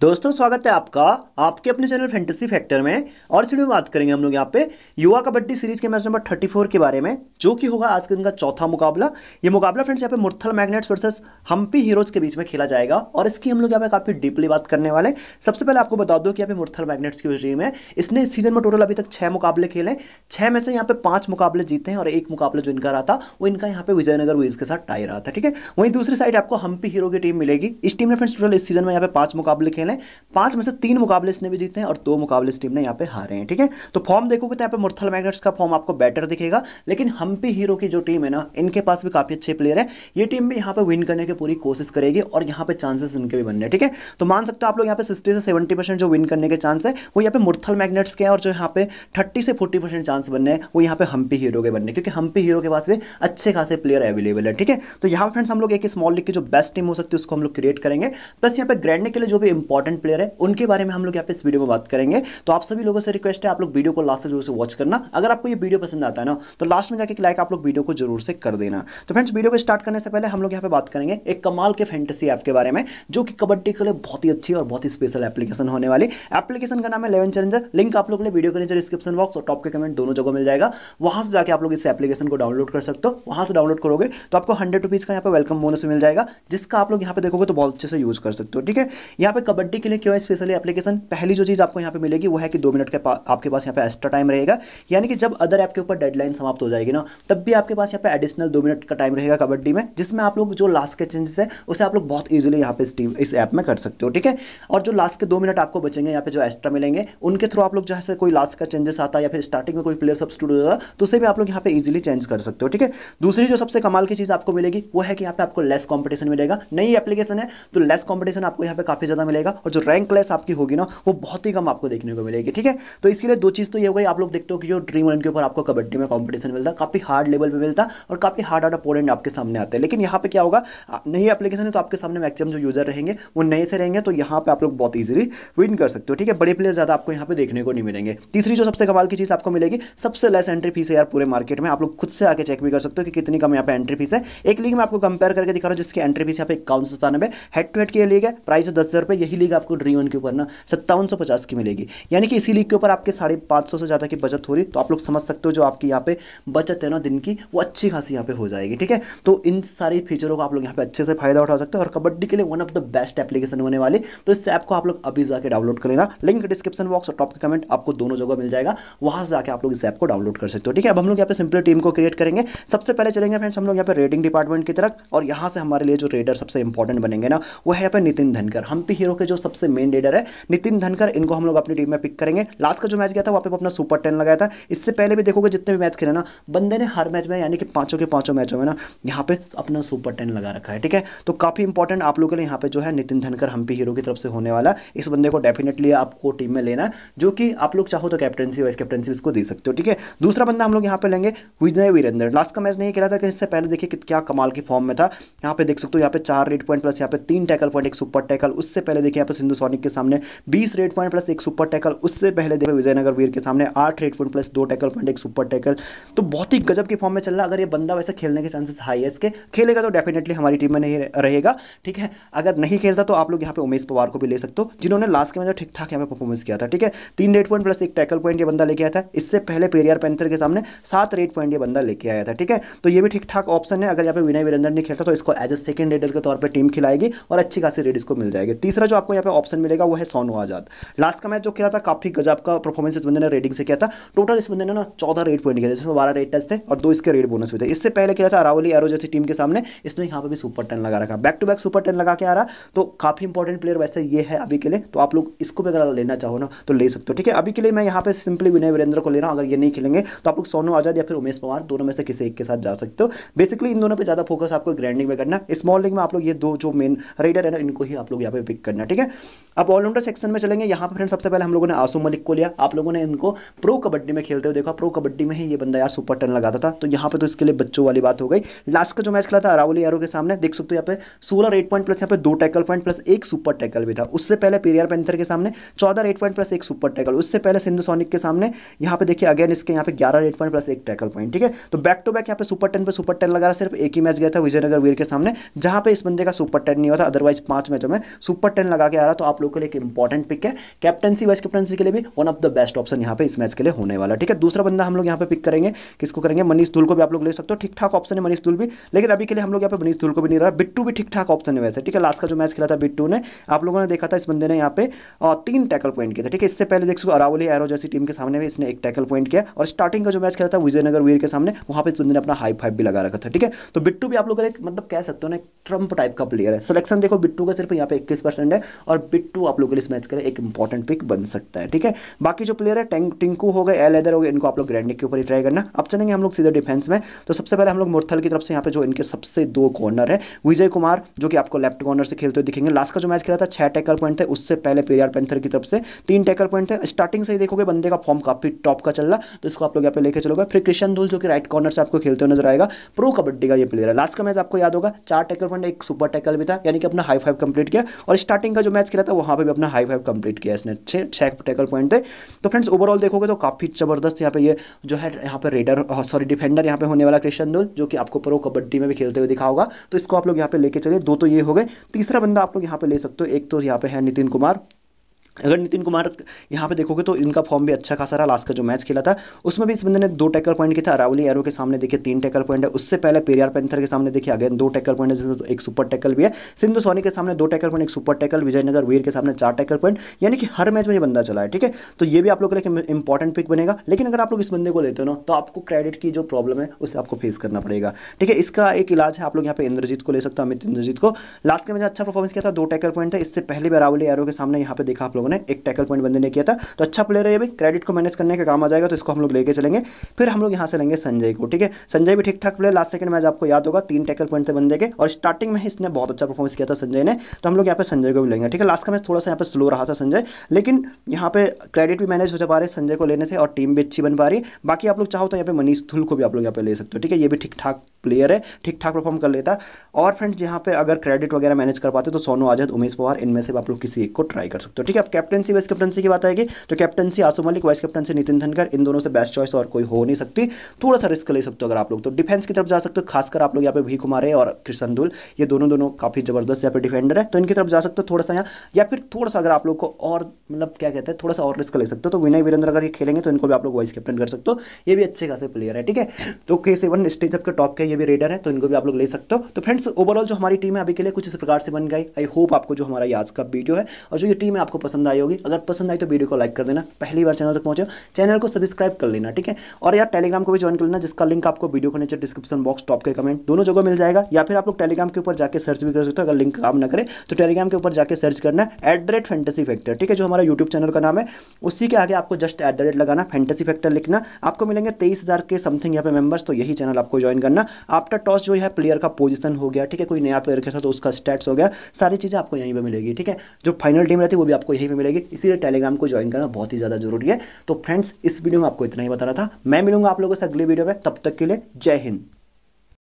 दोस्तों स्वागत है आपका आपके अपने चैनल फैंटेसी फैक्टर में और इस वीडियो में बात करेंगे हम लोग यहाँ पे युवा कबड्डी सीरीज के मैच नंबर 34 के बारे में जो कि होगा आज के दिन का चौथा मुकाबला ये मुकाबला फ्रेंड्स यहाँ पे Murthal magnets versus Hampi heroes के बीच में खेला जाएगा और इसकी हम लोग यहाँ पे काफी डीपली बात करने वाले सबसे पहले आपको बता दो कि यहाँ पे मुरथल मैग्नेट्स की टीम है इसने इस सीजन में टोटल अभी तक छह मुकाबले खेले छह में से यहाँ पे पांच मुकाबले जीते हैं और एक मुकाबला जो इनका रहा था वो इनका यहाँ पे विजयनगर वीज के साथ टाई रहा था ठीक है वहीं दूसरी साइड आपको हम्पी हीरो की टीम मिलेगी इस टीम ने फ्रेंड्स टोटल इस सीजन में यहाँ पे पांच मुकाबले खेले खेले पांच में से तीन मुकाबले इसने भी जीते हैं और दो मुकाबले इस टीम ने यहाँ पे हारे हैं ठीक है तो फॉर्म देखोगे तो यहाँ पे मुरथल मैगनेट्स का फॉर्म आपको बेटर दिखेगा लेकिन हम्पी हीरो की जो टीम है ना इनके पास भी काफी अच्छे प्लेयर है ये टीम भी यहाँ पे विन करने की पूरी कोशिश करेगी और यहाँ पे चांसेस इनके भी बनने ठीक है तो मान सकते हो आप लोग यहाँ पे सिक्सटी से सेवेंटी जो विन करने के चांस है वो यहाँ पे मुरथल मैगनेट्स के हैं और जो यहाँ पे थर्टी से फोर्टी चांस बनने हैं वो यहाँ पे हम्पी हीरो के बनने क्योंकि हम्पी हीरो के पास भी अच्छे खासे प्लेयर अवेलेबल है ठीक है तो यहाँ पर फ्रेंड्स हम लोग एक स्मॉल लिख के जो बेस्ट टीम हो सकती है उसको हम लोग क्रिएट करेंगे प्लस यहाँ पे ग्रैंड के लिए जो भी इंपॉर्टेंट इंपॉर्टेंट प्लेयर है उनके बारे में हम लोग यहाँ पे इस वीडियो में बात करेंगे तो आप सभी लोगों से रिक्वेस्ट है आप लोग वीडियो को लास्ट से जरूर से वॉच करना अगर आपको ये वीडियो पसंद आता है ना तो लास्ट में जाकर एक लाइक आप लोग वीडियो को जरूर से कर देना तो फ्रेंड्स वीडियो को स्टार्ट करने से पहले हम लोग यहाँ पे बात करेंगे एक कमाल के फैंटेसी ऐप के बारे में जो कि कबड्डी के लिए बहुत ही अच्छी और बहुत ही स्पेशल एप्लीकेशन होने वाली एप्लीकेशन का नाम है लेवन चैलेंजर लिंक आप लोग वीडियो के नीचे डिस्क्रिप्शन बॉक्स और टॉप के कमेंट दोनों जगह मिल जाएगा वहां से जाकर आप लोग इस एप्लीकेशन को डाउनलोड कर सकते हो वहां से डाउनलोड करोगे तो आपको हंड्रेड रुपीज का यहाँ पे वेलकम बोनस मिल जाएगा जिसका आप लोग यहाँ पे देखोगे तो बहुत अच्छे से यूज कर सकते हो ठीक है यहाँ पे कबड्डी बर्थडे के लिए क्यों है स्पेशली एप्लीकेशन पहली जो चीज़ आपको यहाँ पे मिलेगी वो है कि दो मिनट का आपके पास यहाँ पे एक्स्ट्रा टाइम रहेगा यानी कि जब अदर ऐप के ऊपर डेडलाइन समाप्त हो जाएगी ना तब भी आपके पास यहाँ पे एडिशनल दो मिनट का टाइम रहेगा कबड्डी में जिसमें आप लोग जो लास्ट के चेंजेस है उसे आप लोग बहुत ईजिली यहाँ पे इस इस ऐप में कर सकते हो ठीक है और जो लास्ट के दो मिनट आपको बचेंगे यहाँ पे जो एक्स्ट्रा मिलेंगे उनके थ्रू आप लोग जैसे कोई लास्ट का चेंजेस आता है या फिर स्टार्टिंग में कोई प्लेयर सब स्टूड जाता तो उसे भी आप लोग यहाँ पे ईजिली चेंज कर सकते हो ठीक है दूसरी जो सबसे कमाल की चीज़ आपको मिलेगी वो है कि यहाँ पे आपको लेस कॉम्पिटिशन मिलेगा नई एप्लीकेशन है तो लेस कॉम्पिटिशन आपको यहाँ पे काफ़ी ज़्यादा मिलेगा और जो रैंक क्लेस आपकी होगी ना वो बहुत ही कम आपको देखने को मिलेगी ठीक है तो लिए दो चीज़ तो ये हो गई आप लोग देखते हो कि जो ड्रीम इलेवन के ऊपर आपको कबड्डी में कॉम्पिटिशन मिलता काफ़ी हार्ड लेवल पर मिलता और काफ़ी हार्ड हार्ड अपोनेंट आपके सामने आते हैं लेकिन यहाँ पर क्या होगा नई एप्लीकेशन है तो आपके सामने मैक्सिमम जो यूजर रहेंगे वो नए से रहेंगे तो यहाँ पर आप लोग बहुत ईजिली विन कर सकते हो ठीक है बड़े प्लेयर ज़्यादा आपको यहाँ पर देखने को नहीं मिलेंगे तीसरी जो सबसे कमाल की चीज़ आपको मिलेगी सबसे लेस एंट्री फीस है यार पूरे मार्केट में आप लोग खुद से आके चेक भी कर सकते हो कि कितनी कम यहाँ पे एंट्री फीस है एक लीग में आपको कंपेयर करके दिखा रहा हूँ जिसकी एंट्री फीस यहाँ पे इक्यावन सौ सत्तानवे हेड टू हेड के लिए प्राइस है दस हज़ार रुपये यही मिलेगी आपको ड्रीम वन के ऊपर ना सत्तावन सौ पचास की मिलेगी यानी कि इसी लीग के ऊपर आपके साढ़े पाँच सौ से ज़्यादा की बचत हो रही तो आप लोग समझ सकते हो जो आपकी यहाँ पे बचत है ना दिन की वो अच्छी खासी यहाँ पे हो जाएगी ठीक है तो इन सारे फीचरों को आप लोग यहाँ पे अच्छे से फायदा उठा सकते हो और कबड्डी के लिए one of the best application होने वाली तो इस ऐप को आप लोग अभी जाकर डाउनलोड कर लेना लिंक डिस्क्रिप्शन बॉक्स और टॉप के कमेंट आपको दोनों जगह मिल जाएगा वहाँ से जाकर आप लोग इस ऐप को डाउनलोड कर सकते हो ठीक है अब हम लोग यहाँ पे सिंपल टीम को क्रिएट करेंगे सबसे पहले चलेंगे फ्रेंड्स हम लोग यहाँ पे रेडिंग डिपार्टमेंट की तरफ और यहाँ से हमारे लिए जो रेडर सबसे इंपॉर्टेंट बनेंगे ना वो है यहाँ पे नितिन धनकर हम पे हीरो तो के जो सबसे मेन लीडर है नितिन धनकर इनको हम लोग अपनी टीम में पिक करेंगे लास्ट का जो मैच गया था वहाँ पर अपना सुपर टेन लगाया था इससे पहले भी देखोगे जितने भी मैच खेले ना बंदे ने हर मैच में यानी कि पांचों के पांचों मैचों में ना यहाँ पे अपना सुपर टेन लगा रखा है ठीक है तो काफ़ी इंपॉर्टेंट आप लोगों के लिए यहाँ पे जो है नितिन धनकर हम हीरो की तरफ से होने वाला इस बंदे को डेफिनेटली आपको टीम में लेना जो कि आप लोग चाहो तो कैप्टनसी वाइस कैप्टनसी इसको दे सकते हो ठीक है दूसरा बंदा हम लोग यहाँ पे लेंगे विजय वीरेंद्र लास्ट का मैच नहीं खेला था तो इससे पहले देखिए क्या कमाल की फॉर्म में था यहाँ पे देख सकते हो यहाँ पे चार रेड पॉइंट प्लस यहाँ पे तीन टैकल पॉइंट एक सुपर टैकल उससे पहले देखिए पर सिंधु सोनिक के सामने बीस रेड पॉइंट प्लस एक सुपर टैकल उससे पहले देखें विजयनगर वीर के सामने आठ रेड पॉइंट प्लस दो टैकल पॉइंट एक सुपर टैकल तो बहुत ही गजब के फॉर्म में चल रहा है अगर ये बंदा वैसे खेलने के चांसेस हाई है इसके खेलेगा तो डेफिनेटली हमारी टीम में नहीं रहेगा ठीक है अगर नहीं खेलता तो आप लोग यहाँ पे उमेश पवार को भी ले सकते हो जिन्होंने लास्ट के मैच मतलब ठीक ठाक यहाँ परफॉर्मेंस किया था ठीक है तीन रेड पॉइंट प्लस एक टैकल पॉइंट ये बंदा लेके आया था इससे पहले पेरियर पैंथर के सामने सात रेड पॉइंट ये बंदा लेके आया था ठीक है तो ये भी ठीक ठाक ऑप्शन है अगर यहाँ पे विनय वीरेंद्र ने खेलता तो इसको एज ए सेकंड रेडर के तौर पर टीम खिलाएगी और अच्छी खासी रेड इसको मिल जाएगी तीसरा जो आप आपको यहाँ पे ऑप्शन मिलेगा वो है सोनू आजाद लास्ट का मैच जो खेला था काफी गजब का परफॉर्मेंस इस बंदे ने रेडिंग से किया था टोटल इस बंदे ने ना चौदह रेड पॉइंट किया जिसमें बारह रेड टच थे और दो इसके रेड बोनस भी थे इससे पहले खेला था अरावली एरो जैसी टीम के सामने इसने यहाँ पर भी सुपर टेन लगा रखा back to back super ten लगा के आ रहा तो काफी इंपॉर्टेंट प्लेयर वैसे ये है अभी के लिए तो आप लोग इसको भी अगर लेना चाहो ना तो ले सकते हो ठीक है अभी के लिए मैं यहाँ पे सिंपली विनय वीरेंद्र को ले रहा हूँ अगर ये नहीं खेलेंगे तो आप लोग सोनू आजाद या फिर उमेश पवार दोनों में से किसी एक के साथ जा सकते हो बेसिकली इन दोनों पर ज्यादा फोकस आपको ग्रैंडिंग में करना स्मॉल लिंग में आप लोग ये दो जो मेन रेडर है ना इनको ही आप लोग यहाँ पे पिक करना ठीक है ठीक है अब ऑलराउंडर सेक्शन में चलेंगे यहाँ पर फ्रेंड सबसे पहले हम लोगों ने आसू मलिक को लिया आप लोगों ने इनको प्रो कबड्डी में खेलते हुए देखा प्रो कबड्डी में ही ये बंदा यार सुपर टर्न लगाता था तो यहाँ पे तो इसके लिए बच्चों वाली बात हो गई लास्ट का जो मैच खेला था अरावली यारो के सामने देख सकते हो यहाँ पे सोलह एट पॉइंट प्लस यहाँ पे दो टैकल पॉइंट प्लस एक सुपर टैकल भी था उससे पहले पेरियर पेंथर के सामने चौदह एट पॉइंट प्लस एक सुपर टैकल उससे पहले सिंधु सोनिक के सामने यहाँ पे देखिए अगेन इसके यहाँ पे ग्यारह एट पॉइंट प्लस एक टैकल पॉइंट ठीक है तो बैक टू बैक यहाँ पे सुपर टेन पर सुपर टेन लगा रहा सिर्फ एक ही मैच गया था विजयनगर वीर के सामने जहाँ पे इस बंदे का सुपर टेन नहीं होता अदरवाइज पांच मैचों में सुपर टेन लगा आगे आ रहा है तो आप लोग के लिए एक इंपॉर्टेंट पिक है कैप्टनसी वाइस कैप्टनसी के लिए भी one of the best option यहाँ पे इस मैच के लिए होने वाला ठीक है दूसरा बंदा हम लोग यहाँ पे पिक करेंगे किसको करेंगे मनीष धूल को भी आप लोग ले सकते हो ठीक ठाक ऑप्शन है मनीष धूल भी लेकिन अभी के लिए हम लोग यहाँ पे मनीष धूल को भी नहीं रहा बिट्टू भी ठीक ठाक ऑप्शन है वैसे ठीक है लास्ट का जो मैच खेला था बिट्टू ने आप लोगों ने देखा था इस बंदे ने यहाँ पे तीन टैकल पॉइंट किया था ठीक है इससे पहले देख सको अरावली एरो जैसी टीम के सामने भी इसने एक टैकल पॉइंट किया और स्टार्टिंग का जो मैच खेला था विजयनगर वीर के सामने वहाँ पर इस बंदे ने अपना हाई फाइव भी लगा रखा था ठीक है तो बिट्टू भी आप लोग मतलब कह सकते हो ना ट्रंप टाइप का प्लेयर है सिलेक्शन देखो बिट्टू का सिर्फ यहाँ पे इक्कीस परसेंट है और पिट्टू आप लोग के लिए मैच करें एक इंपॉर्टेंट पिक बन सकता है ठीक है बाकी जो प्लेयर है टिंकू हो गए एल एदर हो गए इनको आप लोग ग्रैंड के ऊपर ही ट्राई करना अब चलेंगे हम लोग सीधे डिफेंस में तो सबसे पहले हम लोग मुरथल की तरफ से यहाँ पे जो इनके सबसे दो कॉर्नर है विजय कुमार जो कि आपको लेफ्ट कॉर्नर से खेलते हुए दिखेंगे लास्ट का जो मैच खेला था छह टैकल पॉइंट थे उससे पहले पेरियार पेंथर की तरफ से तीन टैकल पॉइंट थे स्टार्टिंग से ही देखोगे बंदे का फॉर्म काफी टॉप का चल रहा तो इसको आप लोग यहाँ पे लेके चलोगे फिर कृष्ण धूल जो कि राइट कॉर्नर से आपको खेलते हुए नजर आएगा प्रो कबड्डी का ये प्लेयर है लास्ट का मैच आपको याद होगा चार टैकल पॉइंट एक सुपर टैकल भी था यानी कि अपना हाई फाइव कंप्लीट किया और स्टार्टिंग का जो मैच खेला था वहाँ पर भी अपना हाई फाइव कंप्लीट किया इसने छः छः टैकल पॉइंट थे तो फ्रेंड्स ओवरऑल देखोगे तो काफ़ी ज़बरदस्त यहाँ पे ये जो है यहाँ पे रेडर सॉरी डिफेंडर यहाँ पे होने वाला क्रिश्चन दुल जो कि आपको प्रो कबड्डी में भी खेलते हुए दिखा होगा तो इसको आप लोग यहाँ पे लेके चले दो तो ये हो गए तीसरा बंदा आप लोग यहाँ पे ले सकते हो एक तो यहाँ पे है नितिन कुमार अगर नितिन कुमार यहाँ पे देखोगे तो इनका फॉर्म भी अच्छा खासा रहा लास्ट का जो मैच खेला था उसमें भी इस बंदे ने दो टैकल पॉइंट किया था अरावली एरो के सामने देखिए तीन टैकल पॉइंट है उससे पहले पेरियार पेंथर के सामने देखिए अगेन दो टैकल पॉइंट है एक सुपर टैकल भी है सिंधु सोनी के सामने दो टैकल पॉइंट एक सुपर टैकल विजयनगर वीर के सामने चार टैकल पॉइंट यानी कि हर मैच में ये बंदा चला है ठीक है तो ये भी आप लोग के लिए इंपॉर्टेंट पिक बनेगा लेकिन अगर आप लोग इस बंदे को लेते हो ना तो आपको क्रेडिट की जो प्रॉब्लम है उसे आपको फेस करना पड़ेगा ठीक है इसका एक इलाज है आप लोग यहाँ पे इंद्रजीत को ले सकते हो अमित इंद्रजीत को लास्ट के मैंने अच्छा परफॉर्मेंस किया था दो टैकल पॉइंट था इससे पहले भी अरावली एरो के सामने यहाँ पे देखा आप लोगों लोगों ने एक टैकल पॉइंट बंदे ने किया था तो अच्छा प्लेयर है ये भी क्रेडिट को मैनेज करने का काम आ जाएगा तो इसको हम लोग लेके चलेंगे फिर हम लोग यहाँ से लेंगे संजय को ठीक है संजय भी ठीक ठाक प्लेयर लास्ट सेकंड मैच आपको याद होगा तीन टैकल पॉइंट थे बंदे के और स्टार्टिंग में इसने बहुत अच्छा परफॉर्मेंस किया था संजय ने तो हम लोग यहाँ पर संजय को भी लेंगे ठीक है लास्ट का मैच थोड़ा सा यहाँ पर स्लो रहा था संजय लेकिन यहाँ पर क्रेडिट भी मैनेज जा पा रहे संजय को लेने से और टीम भी अच्छी बन पा रही है बाकी आप लोग चाहो तो यहाँ पर मनीष धुल को भी आप लोग यहाँ पर ले सकते हो ठीक है ये भी ठीक ठाक प्लेयर है ठीक ठाक परफॉर्म कर लेता और फ्रेंड्स यहाँ पे अगर क्रेडिट वगैरह मैनेज कर पाते तो सोनू आजाद उमेश पवार इनमें से आप लोग किसी एक को ट्राई कर सकते हो ठीक है अब कैप्टनसी वाइस कैप्टनसी की बात आएगी तो captaincy Aashu Malik vice captaincy Nitin Dhankar इन दोनों से बेस्ट चॉइस और कोई हो नहीं सकती थोड़ा सा रिस्क ले सकते हो अगर आप लोग तो डिफेंस की तरफ जा सकते हो खासकर आप लोग यहाँ पे भी कुमार है और किशन दुल ये दोनों दोनों काफी जबरदस्त यहाँ पे डिफेंडर है तो इनकी तरफ जा सकते हो थोड़ा सा यहाँ या फिर थोड़ा सा अगर आप लोग को और मतलब क्या कहते हैं थोड़ा सा और रिस्क ले सकते हो तो विनय वीरेंद्र अगर ये खेलेंगे तो इनको भी आप लोग वाइस कैप्टन कर सकते हो ये भी अच्छे खासे प्लेयर है ठीक है तो के सेवन स्टेज आपके टॉप के ये भी रेडर है तो इनको भी आप लोग ले सकते हो तो फ्रेंड्स ओवरऑल जो हमारी टीम है अभी के लिए कुछ इस प्रकार से बन गई आई होप आपको जो हमारा आज का वीडियो है और जो ये टीम है आपको पसंद आई होगी अगर पसंद आई तो वीडियो को लाइक कर देना पहली बार चैनल तक पहुंचे चैनल को सब्सक्राइब कर लेना ठीक है और यार टेलीग्राम को भी ज्वाइन कर लेना जिसका लिंक आपको वीडियो को नीचे डिस्क्रिप्शन बॉक्स टॉप के कमेंट दोनों जगह मिल जाएगा या फिर आप लोग टेलीग्राम के ऊपर जाकर सर्च भी कर सकते हो अगर लिंक काम न करे तो टेलीग्राम के ऊपर जाकर सर्च करना एट द रेट फैक्टर ठीक है जो हमारा यूट्यूब चैनल का नाम है उसी के आगे आपको जस्ट एट द रेट लगाना फैंटेसी फैक्टर लिखना आपको मिलेंगे तेईस के समथिंग यहाँ पे मेंबर्स तो यही चैनल आपको ज्वाइन करना आफ्टर टॉस जो है प्लेयर का पोजिशन हो गया ठीक है कोई नया प्लेयर खेलता तो उसका स्टेट्स हो गया सारी चीज़ें आपको यहीं पर मिलेगी ठीक है जो फाइनल टीम रहती है वो भी आपको यहीं पर मिलेगी इसीलिए टेलीग्राम को ज्वाइन करना बहुत ही ज़्यादा जरूरी है तो फ्रेंड्स इस वीडियो में आपको इतना ही बताना था मैं मिलूंगा आप लोगों से अगले वीडियो में तब तक के लिए जय हिंद